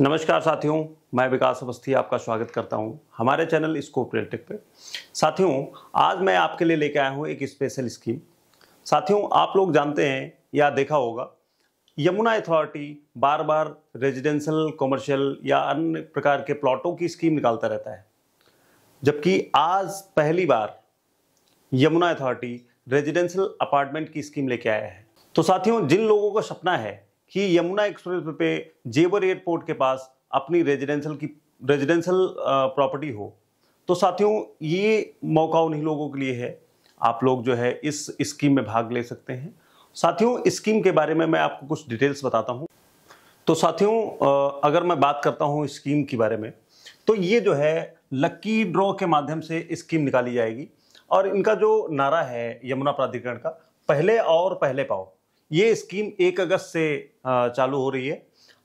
नमस्कार साथियों मैं विकास अवस्थी आपका स्वागत करता हूं हमारे चैनल स्कोप रिलेटेड पे साथियों आज मैं आपके लिए लेके आया हूं एक स्पेशल स्कीम साथियों आप लोग जानते हैं या देखा होगा यमुना अथॉरिटी बार बार रेजिडेंशियल कॉमर्शियल या अन्य प्रकार के प्लॉटों की स्कीम निकालता रहता है जबकि आज पहली बार यमुना अथॉरिटी रेजिडेंशियल अपार्टमेंट की स्कीम लेके आया है तो साथियों जिन लोगों का सपना है कि यमुना एक्सप्रेस पे जेवर एयरपोर्ट के पास अपनी रेजिडेंशियल की रेजिडेंशियल प्रॉपर्टी हो तो साथियों ये मौका उन्हीं लोगों के लिए है आप लोग जो है इस स्कीम में भाग ले सकते हैं साथियों स्कीम के बारे में मैं आपको कुछ डिटेल्स बताता हूँ तो साथियों अगर मैं बात करता हूँ स्कीम के बारे में तो ये जो है लक्की ड्रॉ के माध्यम से स्कीम निकाली जाएगी और इनका जो नारा है यमुना प्राधिकरण का पहले और पहले पाओ ये स्कीम एक अगस्त से चालू हो रही है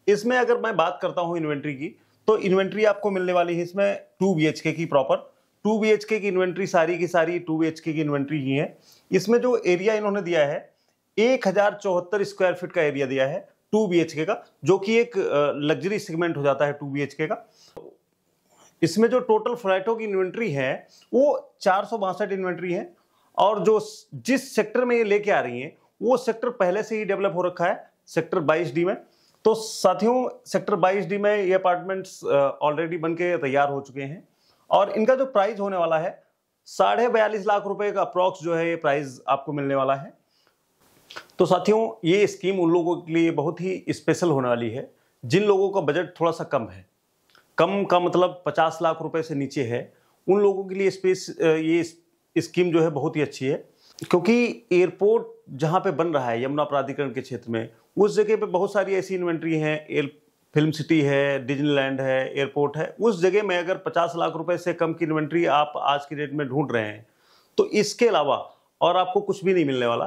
इसमें अगर मैं बात करता हूँ इन्वेंट्री की तो इन्वेंट्री आपको मिलने वाली है इसमें टू बी की प्रॉपर टू बी की इन्वेंट्री सारी की सारी टू बी की इन्वेंट्री ही है इसमें जो एरिया इन्होंने दिया है एक हजार चौहत्तर स्क्वायर फीट का एरिया दिया है टू बी का जो कि एक लग्जरी सेगमेंट हो जाता है टू बी का इसमें जो टोटल फ्लैटों की इन्वेंट्री है वो चार इन्वेंट्री है और जो जिस सेक्टर में ये लेके आ रही हैं वो सेक्टर पहले से ही डेवलप हो रखा है सेक्टर 22 डी में तो साथियों सेक्टर 22 डी में ये अपार्टमेंट्स ऑलरेडी बन के तैयार हो चुके हैं और इनका जो प्राइस होने वाला है साढ़े बयालीस लाख रुपए का अप्रॉक्स जो है ये प्राइस आपको मिलने वाला है तो साथियों ये स्कीम उन लोगों के लिए बहुत ही स्पेशल होने वाली है जिन लोगों का बजट थोड़ा सा कम है कम का मतलब पचास लाख रुपए से नीचे है उन लोगों के लिए स्पेस ये स्कीम जो है बहुत ही अच्छी है क्योंकि एयरपोर्ट जहाँ पे बन रहा है यमुना प्राधिकरण के क्षेत्र में उस जगह पे बहुत सारी ऐसी इन्वेंट्री हैं एयर फिल्म सिटी है डिजनीलैंड है एयरपोर्ट है उस जगह में अगर 50 लाख रुपए से कम की इन्वेंट्री आप आज की डेट में ढूंढ रहे हैं तो इसके अलावा और आपको कुछ भी नहीं मिलने वाला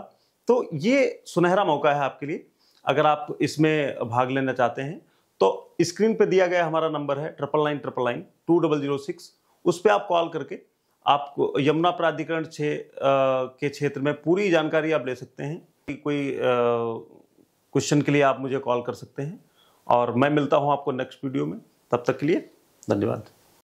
तो ये सुनहरा मौका है आपके लिए अगर आप इसमें भाग लेना चाहते हैं तो स्क्रीन पर दिया गया हमारा नंबर है triple nine triple nine two double zero six उस पर आप कॉल करके आपको यमुना प्राधिकरण छे, के क्षेत्र में पूरी जानकारी आप ले सकते हैं कोई क्वेश्चन के लिए आप मुझे कॉल कर सकते हैं और मैं मिलता हूँ आपको नेक्स्ट वीडियो में तब तक के लिए धन्यवाद